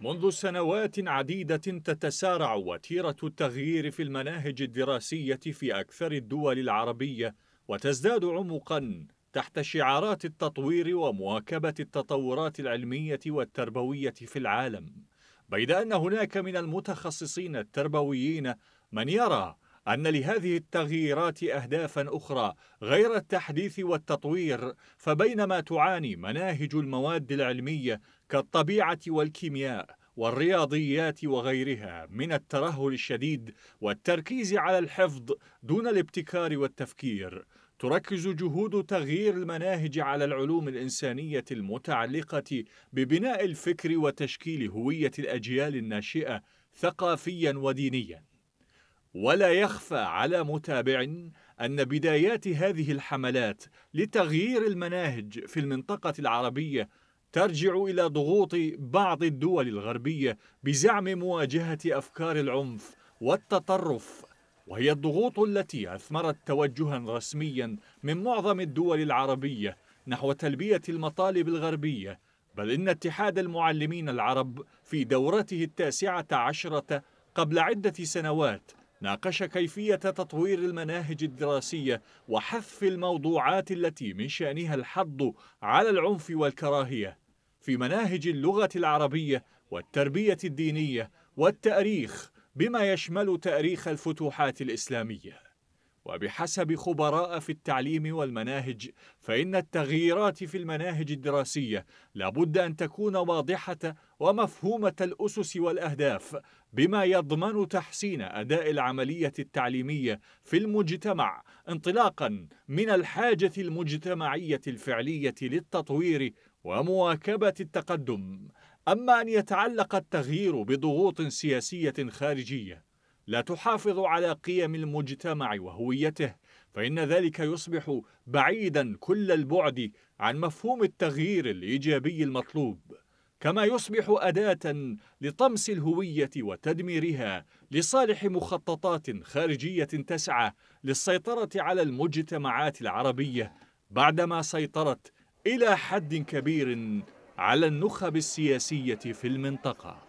منذ سنوات عديدة تتسارع وتيرة التغيير في المناهج الدراسية في أكثر الدول العربية وتزداد عمقا تحت شعارات التطوير ومواكبة التطورات العلمية والتربوية في العالم بيد أن هناك من المتخصصين التربويين من يرى أن لهذه التغييرات أهدافا أخرى غير التحديث والتطوير فبينما تعاني مناهج المواد العلمية كالطبيعة والكيمياء والرياضيات وغيرها من الترهل الشديد والتركيز على الحفظ دون الابتكار والتفكير تركز جهود تغيير المناهج على العلوم الإنسانية المتعلقة ببناء الفكر وتشكيل هوية الأجيال الناشئة ثقافيا ودينيا ولا يخفى على متابع أن بدايات هذه الحملات لتغيير المناهج في المنطقة العربية ترجع إلى ضغوط بعض الدول الغربية بزعم مواجهة أفكار العنف والتطرف وهي الضغوط التي أثمرت توجها رسميا من معظم الدول العربية نحو تلبية المطالب الغربية بل إن اتحاد المعلمين العرب في دورته التاسعة عشرة قبل عدة سنوات ناقش كيفية تطوير المناهج الدراسية وحذف الموضوعات التي من شأنها الحض على العنف والكراهية في مناهج اللغة العربية والتربية الدينية والتاريخ بما يشمل تاريخ الفتوحات الإسلامية وبحسب خبراء في التعليم والمناهج فإن التغييرات في المناهج الدراسية لابد أن تكون واضحة ومفهومة الأسس والأهداف بما يضمن تحسين أداء العملية التعليمية في المجتمع انطلاقا من الحاجة المجتمعية الفعلية للتطوير ومواكبة التقدم أما أن يتعلق التغيير بضغوط سياسية خارجية لا تحافظ على قيم المجتمع وهويته فإن ذلك يصبح بعيدا كل البعد عن مفهوم التغيير الإيجابي المطلوب كما يصبح أداة لطمس الهوية وتدميرها لصالح مخططات خارجية تسعى للسيطرة على المجتمعات العربية بعدما سيطرت إلى حد كبير على النخب السياسية في المنطقة